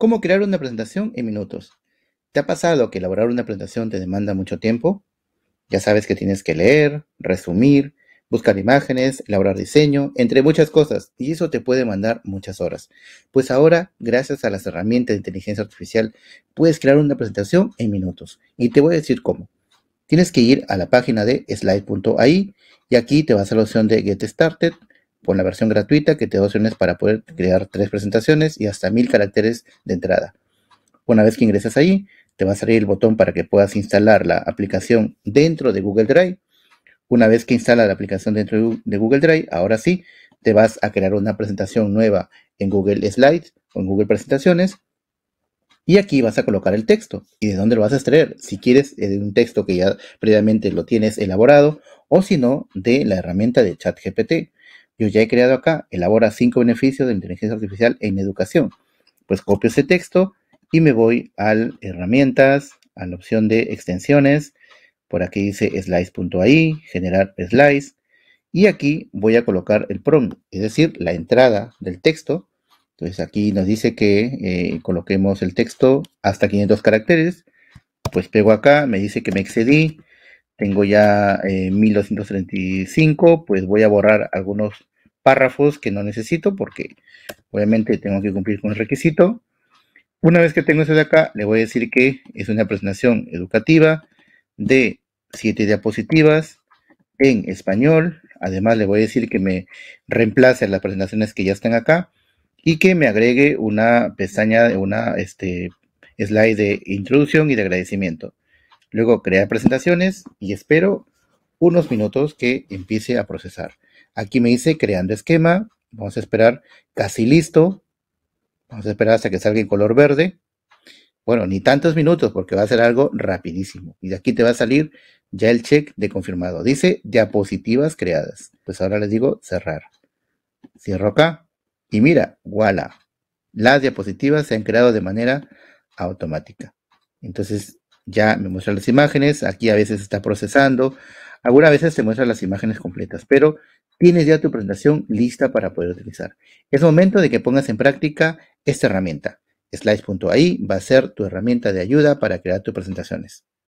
¿Cómo crear una presentación en minutos? ¿Te ha pasado que elaborar una presentación te demanda mucho tiempo? Ya sabes que tienes que leer, resumir, buscar imágenes, elaborar diseño, entre muchas cosas, y eso te puede mandar muchas horas. Pues ahora, gracias a las herramientas de inteligencia artificial, puedes crear una presentación en minutos. Y te voy a decir cómo. Tienes que ir a la página de slide.ai y aquí te vas a la opción de Get Started con la versión gratuita que te da opciones para poder crear tres presentaciones y hasta mil caracteres de entrada. Una vez que ingresas ahí, te va a salir el botón para que puedas instalar la aplicación dentro de Google Drive. Una vez que instala la aplicación dentro de Google Drive, ahora sí, te vas a crear una presentación nueva en Google Slides o en Google Presentaciones. Y aquí vas a colocar el texto y de dónde lo vas a extraer. Si quieres eh, de un texto que ya previamente lo tienes elaborado o si no, de la herramienta de ChatGPT yo ya he creado acá, elabora cinco beneficios de inteligencia artificial en educación. Pues copio ese texto y me voy a herramientas, a la opción de extensiones. Por aquí dice slice.ai, generar slice. Y aquí voy a colocar el prompt, es decir, la entrada del texto. Entonces aquí nos dice que eh, coloquemos el texto hasta 500 caracteres. Pues pego acá, me dice que me excedí, tengo ya 1235, eh, pues voy a borrar algunos párrafos que no necesito porque obviamente tengo que cumplir con el requisito. Una vez que tengo eso de acá, le voy a decir que es una presentación educativa de siete diapositivas en español. Además, le voy a decir que me reemplace las presentaciones que ya están acá y que me agregue una pestaña, una este, slide de introducción y de agradecimiento. Luego crear presentaciones y espero unos minutos que empiece a procesar. Aquí me dice creando esquema. Vamos a esperar casi listo. Vamos a esperar hasta que salga en color verde. Bueno, ni tantos minutos porque va a ser algo rapidísimo. Y de aquí te va a salir ya el check de confirmado. Dice diapositivas creadas. Pues ahora les digo cerrar. Cierro acá. Y mira, voilà. Las diapositivas se han creado de manera automática. Entonces ya me muestra las imágenes. Aquí a veces está procesando. Algunas veces se muestra las imágenes completas, pero tienes ya tu presentación lista para poder utilizar. Es momento de que pongas en práctica esta herramienta. Slides.ai va a ser tu herramienta de ayuda para crear tus presentaciones.